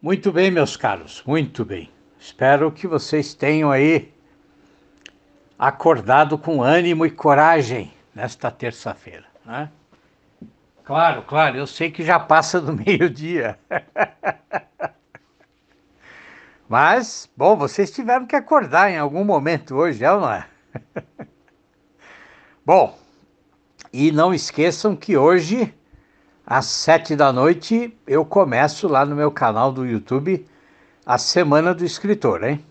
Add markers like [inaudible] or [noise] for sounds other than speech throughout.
Muito bem, meus caros, muito bem. Espero que vocês tenham aí acordado com ânimo e coragem nesta terça-feira, né? Claro, claro, eu sei que já passa do [laughs] meio-dia. Mas, bom, vocês tiveram que acordar em algum momento hoje, é ou não é? [laughs] bom, e não esqueçam que hoje, às sete da noite, eu começo lá no meu canal do YouTube a Semana do Escritor, hein?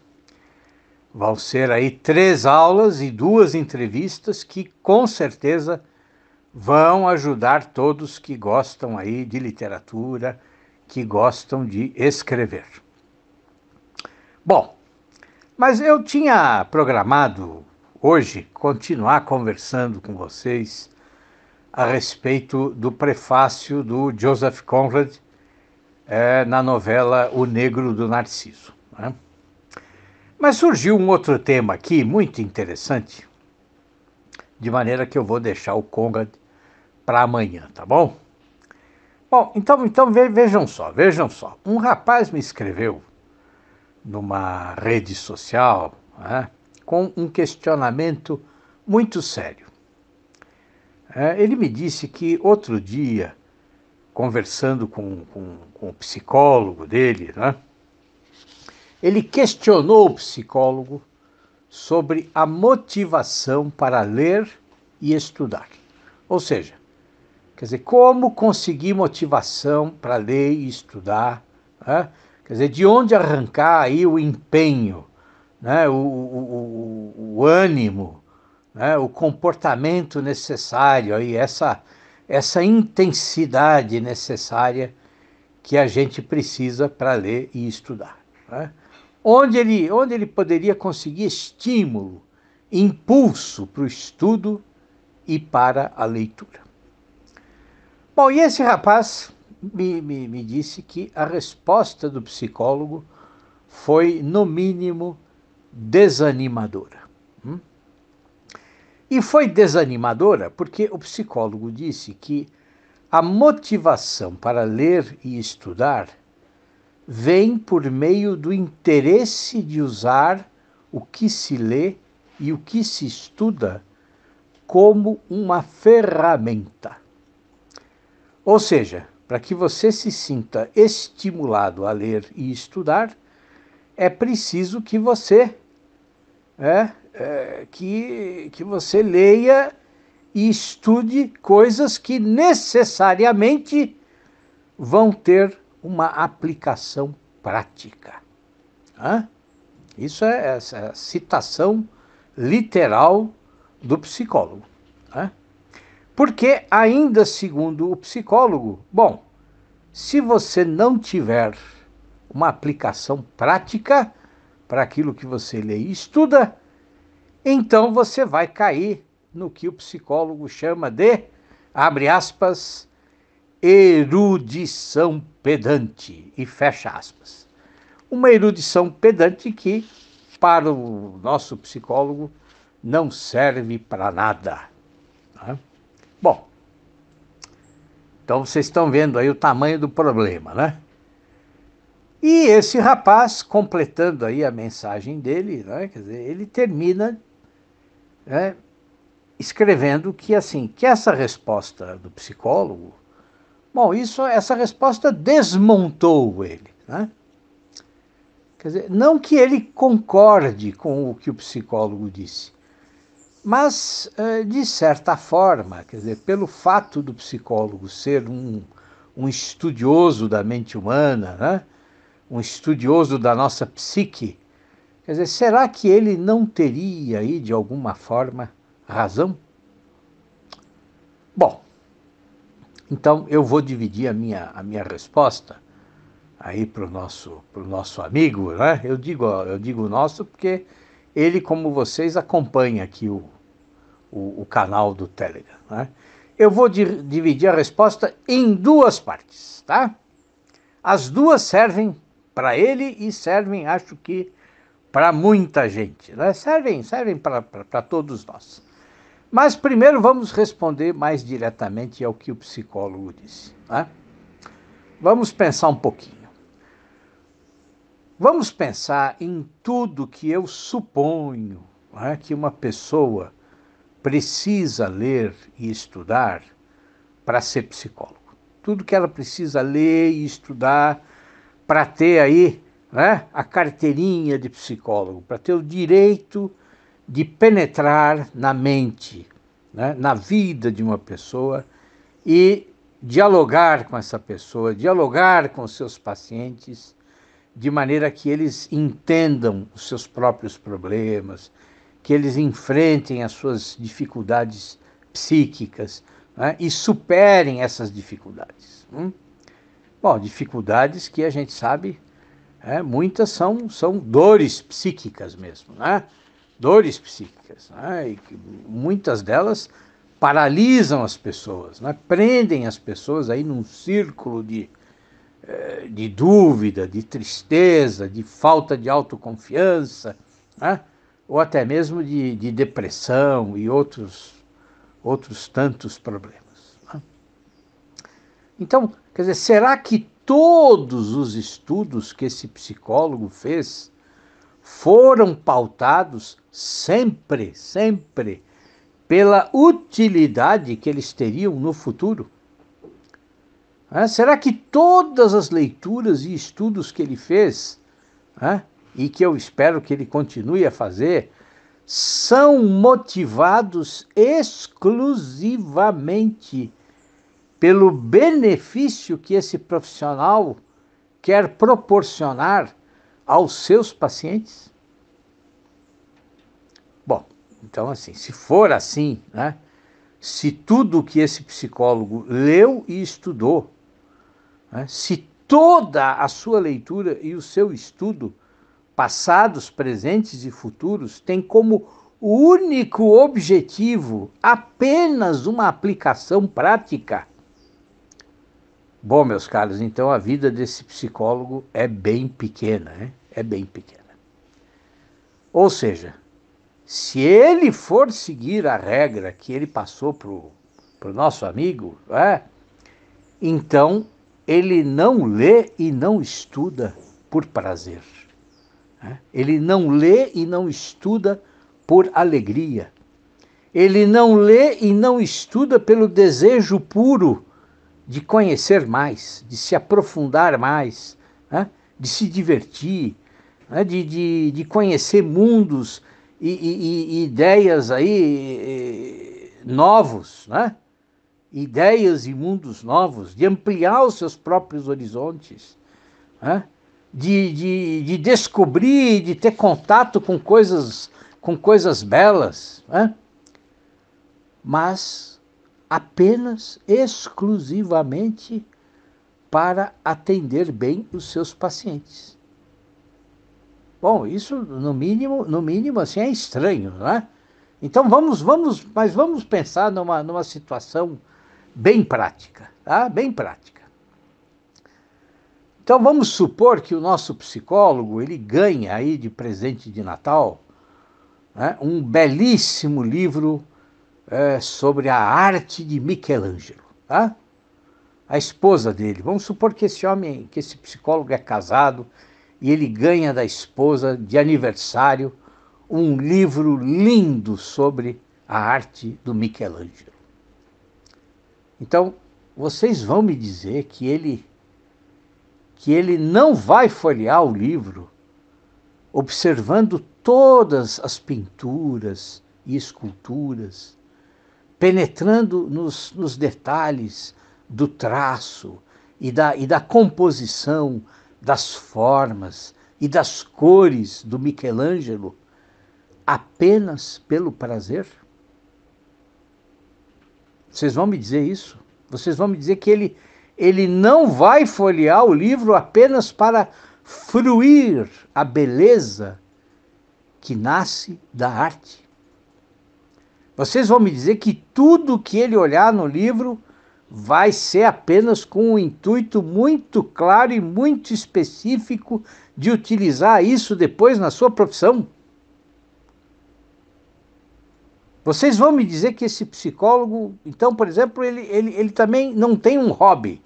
Vão ser aí três aulas e duas entrevistas que com certeza vão ajudar todos que gostam aí de literatura, que gostam de escrever. Bom, mas eu tinha programado hoje continuar conversando com vocês a respeito do prefácio do Joseph Conrad é, na novela O Negro do Narciso. Né? Mas surgiu um outro tema aqui muito interessante, de maneira que eu vou deixar o Conrad para amanhã, tá bom? Bom, então, então vejam só, vejam só. Um rapaz me escreveu numa rede social né, com um questionamento muito sério. É, ele me disse que outro dia, conversando com, com, com o psicólogo dele, né, ele questionou o psicólogo sobre a motivação para ler e estudar. Ou seja, quer dizer, como conseguir motivação para ler e estudar, né? Quer dizer, de onde arrancar aí o empenho, né? o, o, o, o ânimo, né? o comportamento necessário, aí, essa, essa intensidade necessária que a gente precisa para ler e estudar. Né? Onde, ele, onde ele poderia conseguir estímulo, impulso para o estudo e para a leitura. Bom, e esse rapaz me, me, me disse que a resposta do psicólogo foi, no mínimo, desanimadora. Hum? E foi desanimadora porque o psicólogo disse que a motivação para ler e estudar vem por meio do interesse de usar o que se lê e o que se estuda como uma ferramenta. Ou seja, para que você se sinta estimulado a ler e estudar, é preciso que você é, é, que, que você leia e estude coisas que necessariamente vão ter uma aplicação prática. Hã? Isso é essa citação literal do psicólogo. Porque, ainda segundo o psicólogo, bom, se você não tiver uma aplicação prática para aquilo que você lê e estuda, então você vai cair no que o psicólogo chama de, abre aspas, erudição pedante, e fecha aspas. Uma erudição pedante que, para o nosso psicólogo, não serve para nada. Então vocês estão vendo aí o tamanho do problema, né? E esse rapaz, completando aí a mensagem dele, né, quer dizer, ele termina né, escrevendo que assim, que essa resposta do psicólogo, bom, isso, essa resposta desmontou ele, né? Quer dizer, não que ele concorde com o que o psicólogo disse, mas, eh, de certa forma, quer dizer, pelo fato do psicólogo ser um, um estudioso da mente humana, né? um estudioso da nossa psique, quer dizer, será que ele não teria aí, de alguma forma, razão? Bom, então eu vou dividir a minha, a minha resposta aí para o nosso, pro nosso amigo, né? Eu digo, eu digo nosso porque ele, como vocês, acompanha aqui o, o, o canal do Telegram. Né? Eu vou di dividir a resposta em duas partes, tá? As duas servem para ele e servem, acho que, para muita gente, né? Servem, servem para todos nós. Mas primeiro vamos responder mais diretamente ao que o psicólogo disse. Né? Vamos pensar um pouquinho. Vamos pensar em tudo que eu suponho né, que uma pessoa precisa ler e estudar para ser psicólogo. Tudo que ela precisa ler e estudar para ter aí né, a carteirinha de psicólogo, para ter o direito de penetrar na mente, né, na vida de uma pessoa e dialogar com essa pessoa, dialogar com seus pacientes de maneira que eles entendam os seus próprios problemas, que eles enfrentem as suas dificuldades psíquicas né, e superem essas dificuldades. Hum? Bom, dificuldades que a gente sabe, é, muitas são, são dores psíquicas mesmo, né? Dores psíquicas, né? E muitas delas paralisam as pessoas, né? prendem as pessoas aí num círculo de, eh, de dúvida, de tristeza, de falta de autoconfiança, né? ou até mesmo de, de depressão e outros, outros tantos problemas. Né? Então, quer dizer, será que todos os estudos que esse psicólogo fez foram pautados sempre, sempre pela utilidade que eles teriam no futuro? será que todas as leituras e estudos que ele fez e que eu espero que ele continue a fazer, são motivados exclusivamente pelo benefício que esse profissional quer proporcionar aos seus pacientes? Bom, então assim, se for assim, né? Se tudo que esse psicólogo leu e estudou, né, se toda a sua leitura e o seu estudo passados, presentes e futuros, têm como único objetivo apenas uma aplicação prática? Bom, meus caros, então a vida desse psicólogo é bem pequena, né? é bem pequena. Ou seja, se ele for seguir a regra que ele passou para o nosso amigo, é, então ele não lê e não estuda por prazer. Né? Ele não lê e não estuda por alegria. Ele não lê e não estuda pelo desejo puro de conhecer mais, de se aprofundar mais, né? de se divertir, né? de, de, de, conhecer mundos e, e, e ideias aí e, novos, né? ideias e mundos novos, de ampliar os seus próprios horizontes. Né? de, de, de descobrir, de ter contato com coisas, com coisas belas, né? mas apenas, exclusivamente para atender bem os seus pacientes. Bom, isso no mínimo, no mínimo assim é estranho, não é? Então vamos, vamos, mas vamos pensar numa, numa situação bem prática, tá? Bem prática. Então vamos supor que o nosso psicólogo ele ganha aí de presente de Natal né, um belíssimo livro é, sobre a arte de Michelangelo, tá? A esposa dele. Vamos supor que esse homem, que esse psicólogo é casado e ele ganha da esposa de aniversário um livro lindo sobre a arte do Michelangelo. Então vocês vão me dizer que ele que ele não vai folhear o livro observando todas as pinturas e esculturas, penetrando nos, nos detalhes do traço e da, e da composição das formas e das cores do Michelangelo apenas pelo prazer? Vocês vão me dizer isso? Vocês vão me dizer que ele ele não vai folhear o livro apenas para fruir a beleza que nasce da arte. Vocês vão me dizer que tudo que ele olhar no livro vai ser apenas com um intuito muito claro e muito específico de utilizar isso depois na sua profissão? Vocês vão me dizer que esse psicólogo, então, por exemplo, ele, ele, ele também não tem um hobby.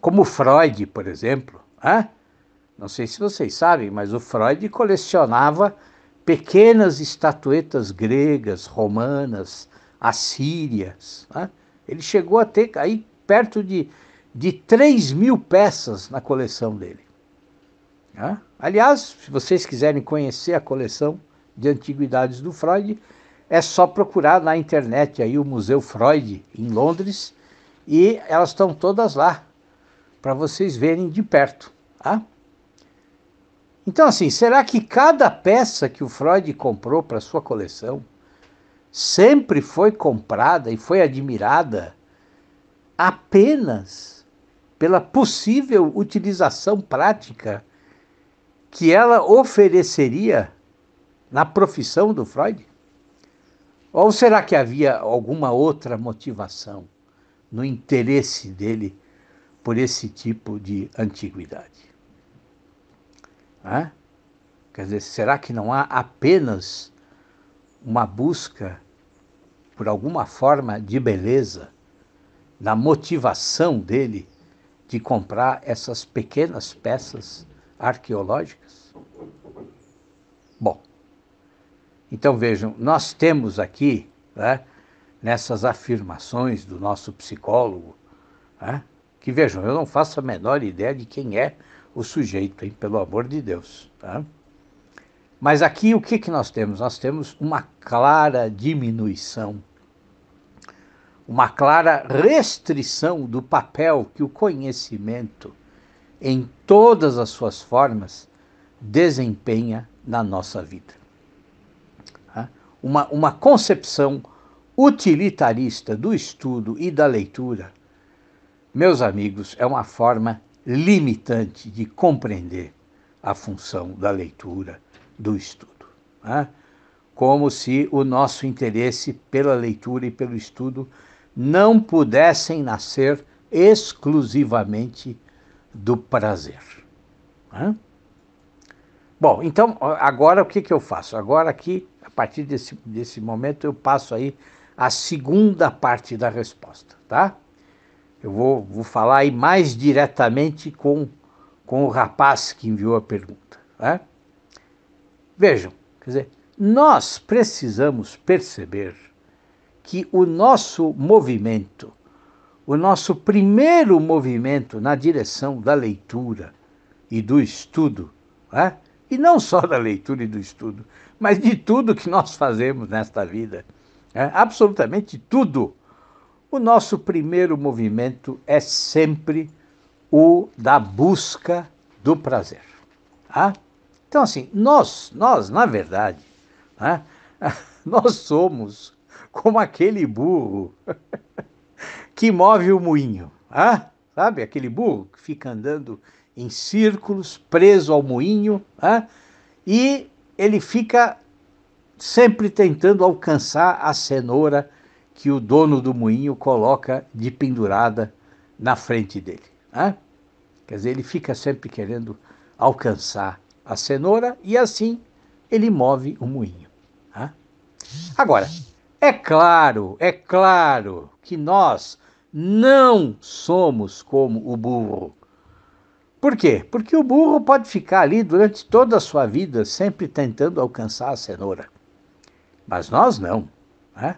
Como Freud, por exemplo. Não sei se vocês sabem, mas o Freud colecionava pequenas estatuetas gregas, romanas, assírias. Ele chegou a ter aí perto de, de 3 mil peças na coleção dele. Aliás, se vocês quiserem conhecer a coleção de antiguidades do Freud, é só procurar na internet aí o Museu Freud em Londres e elas estão todas lá para vocês verem de perto, tá? Então assim, será que cada peça que o Freud comprou para sua coleção sempre foi comprada e foi admirada apenas pela possível utilização prática que ela ofereceria na profissão do Freud? Ou será que havia alguma outra motivação? no interesse dele por esse tipo de antiguidade. Hã? Quer dizer, será que não há apenas uma busca por alguma forma de beleza na motivação dele de comprar essas pequenas peças arqueológicas? Bom, então vejam, nós temos aqui né, nessas afirmações do nosso psicólogo, né? que vejam, eu não faço a menor ideia de quem é o sujeito, hein? pelo amor de Deus. Tá? Mas aqui o que, que nós temos? Nós temos uma clara diminuição, uma clara restrição do papel que o conhecimento, em todas as suas formas, desempenha na nossa vida. Tá? Uma, uma concepção utilitarista do estudo e da leitura, meus amigos, é uma forma limitante de compreender a função da leitura, do estudo. Né? Como se o nosso interesse pela leitura e pelo estudo não pudessem nascer exclusivamente do prazer. Né? Bom, então agora o que, que eu faço? Agora aqui, a partir desse, desse momento, eu passo aí a segunda parte da resposta, tá? Eu vou, vou falar aí mais diretamente com, com o rapaz que enviou a pergunta. Né? Vejam, quer dizer, nós precisamos perceber que o nosso movimento, o nosso primeiro movimento na direção da leitura e do estudo, né? e não só da leitura e do estudo, mas de tudo que nós fazemos nesta vida é, absolutamente tudo. O nosso primeiro movimento é sempre o da busca do prazer. Tá? Então, assim, nós, nós, na verdade, né? [laughs] nós somos como aquele burro [laughs] que move o moinho. Tá? Sabe, aquele burro que fica andando em círculos, preso ao moinho, tá? e ele fica sempre tentando alcançar a cenoura que o dono do moinho coloca de pendurada na frente dele. Né? Quer dizer, ele fica sempre querendo alcançar a cenoura e assim ele move o moinho. Né? Agora, é claro, é claro que nós não somos como o burro. Por quê? Porque o burro pode ficar ali durante toda a sua vida sempre tentando alcançar a cenoura. Mas nós não. Né?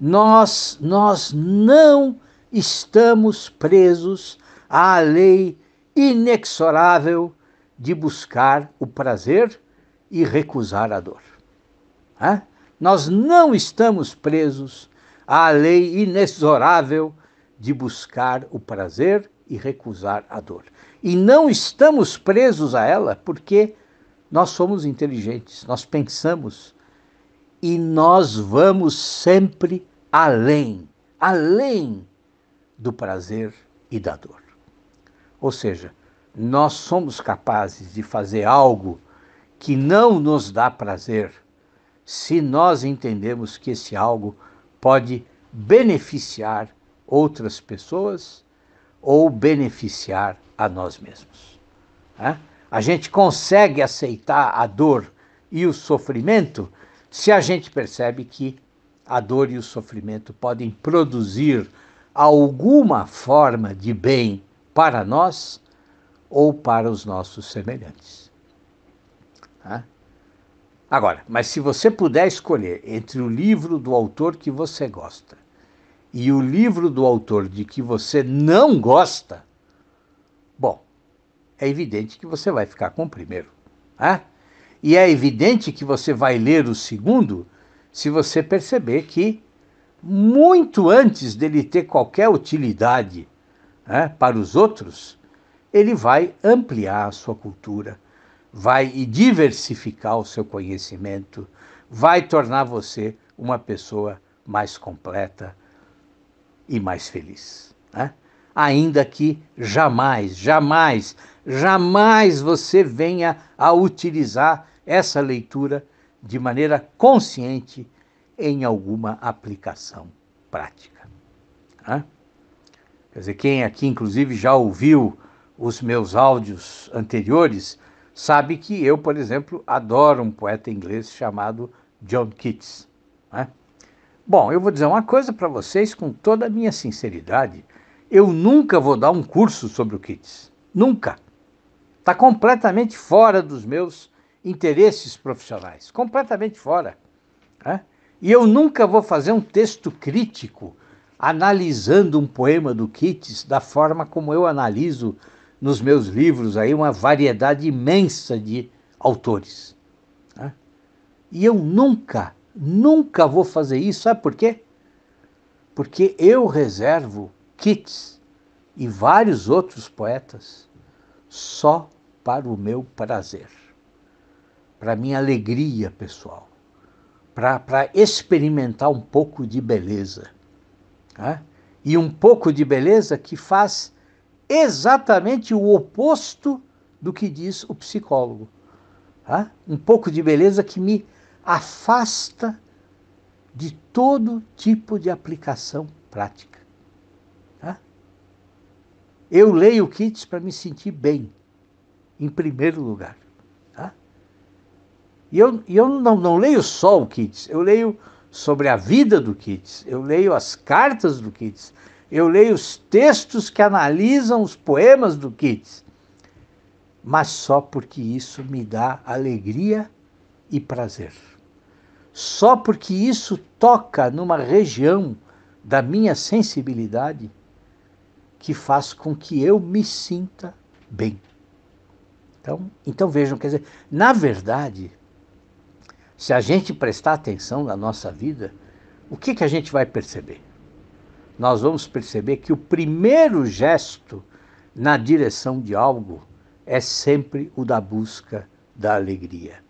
Nós, nós não estamos presos à lei inexorável de buscar o prazer e recusar a dor. Né? Nós não estamos presos à lei inexorável de buscar o prazer e recusar a dor. E não estamos presos a ela porque nós somos inteligentes, nós pensamos, e nós vamos sempre além, além do prazer e da dor. Ou seja, nós somos capazes de fazer algo que não nos dá prazer se nós entendemos que esse algo pode beneficiar outras pessoas ou beneficiar a nós mesmos. A gente consegue aceitar a dor e o sofrimento se a gente percebe que a dor e o sofrimento podem produzir alguma forma de bem para nós ou para os nossos semelhantes. Tá? Agora, mas se você puder escolher entre o livro do autor que você gosta e o livro do autor de que você não gosta, bom, é evidente que você vai ficar com o primeiro. Né? E é evidente que você vai ler o segundo se você perceber que, muito antes dele ter qualquer utilidade né, para os outros, ele vai ampliar a sua cultura, vai diversificar o seu conhecimento, vai tornar você uma pessoa mais completa e mais feliz. Né? Ainda que jamais, jamais, jamais você venha a utilizar essa leitura de maneira consciente em alguma aplicação prática. Né? Quer dizer, quem aqui, inclusive, já ouviu os meus áudios anteriores, sabe que eu, por exemplo, adoro um poeta inglês chamado John Keats. Né? Bom, eu vou dizer uma coisa para vocês com toda a minha sinceridade. Eu nunca vou dar um curso sobre o Keats. Nunca. Está completamente fora dos meus interesses profissionais, completamente fora. Né? E eu nunca vou fazer um texto crítico analisando um poema do Keats da forma como eu analiso nos meus livros aí uma variedade imensa de autores. Né? E eu nunca, nunca vou fazer isso, sabe por quê? Porque eu reservo Keats e vários outros poetas só para o meu prazer para minha alegria pessoal, para experimentar um pouco de beleza. Né? E um pouco de beleza que faz exatamente o oposto do que diz o psicólogo. Né? Um pouco de beleza que me afasta de todo tipo de aplicação prática. Tá? Eu leio Kits para me sentir bem, em primeiro lugar. E eu, eu não, não leio só o Keats, eu leio sobre a vida do Keats, eu leio as cartas do Keats, eu leio os textos que analisam os poemas do Keats, mas só porque isso me dá alegria e prazer. Só porque isso toca numa região da minha sensibilidade que faz com que eu me sinta bem. Então, então vejam, quer dizer, na verdade, se a gente prestar atenção na nossa vida, o que, que a gente vai perceber? Nós vamos perceber que o primeiro gesto na direção de algo é sempre o da busca da alegria,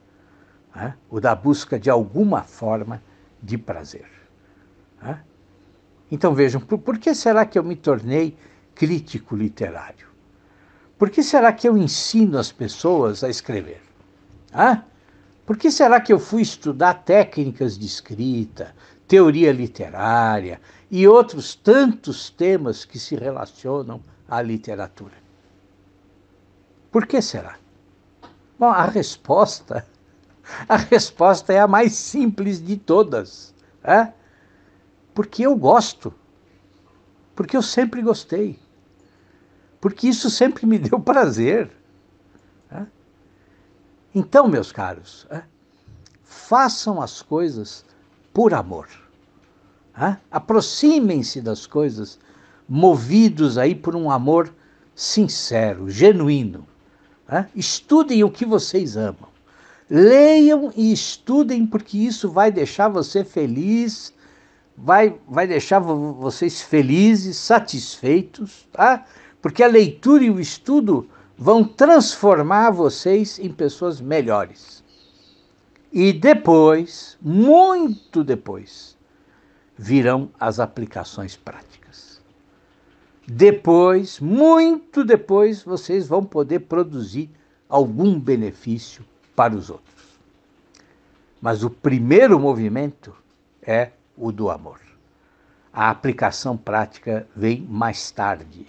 né? o da busca de alguma forma de prazer. Né? Então vejam, por, por que será que eu me tornei crítico literário? Por que será que eu ensino as pessoas a escrever? Ah? Por que será que eu fui estudar técnicas de escrita, teoria literária e outros tantos temas que se relacionam à literatura? Por que será? Bom, a resposta, a resposta é a mais simples de todas. é Porque eu gosto. Porque eu sempre gostei. Porque isso sempre me deu prazer. Então, meus caros, é, façam as coisas por amor. É? Aproximem-se das coisas movidos aí por um amor sincero, genuíno. É? Estudem o que vocês amam. Leiam e estudem, porque isso vai deixar você feliz, vai, vai deixar vocês felizes, satisfeitos, tá? Porque a leitura e o estudo vão transformar vocês em pessoas melhores. E depois, muito depois, virão as aplicações práticas. Depois, muito depois, vocês vão poder produzir algum benefício para os outros. Mas o primeiro movimento é o do amor. A aplicação prática vem mais tarde.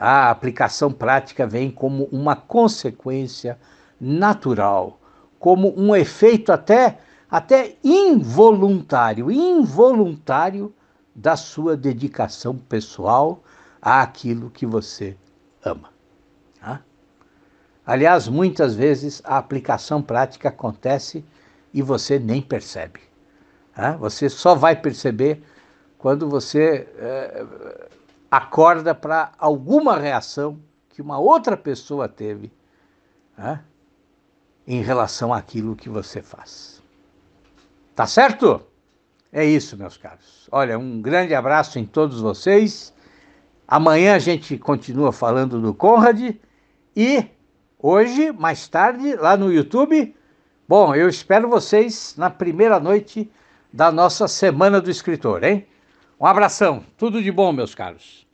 A aplicação prática vem como uma consequência natural, como um efeito até até involuntário, involuntário da sua dedicação pessoal àquilo que você ama. Tá? Aliás, muitas vezes a aplicação prática acontece e você nem percebe. Tá? Você só vai perceber quando você é, acorda para alguma reação que uma outra pessoa teve né, em relação àquilo que você faz. Tá certo? É isso, meus caros. Olha, um grande abraço em todos vocês. Amanhã a gente continua falando do Conrad e hoje, mais tarde, lá no YouTube. Bom, eu espero vocês na primeira noite da nossa Semana do Escritor, hein? Um abração, tudo de bom, meus caros.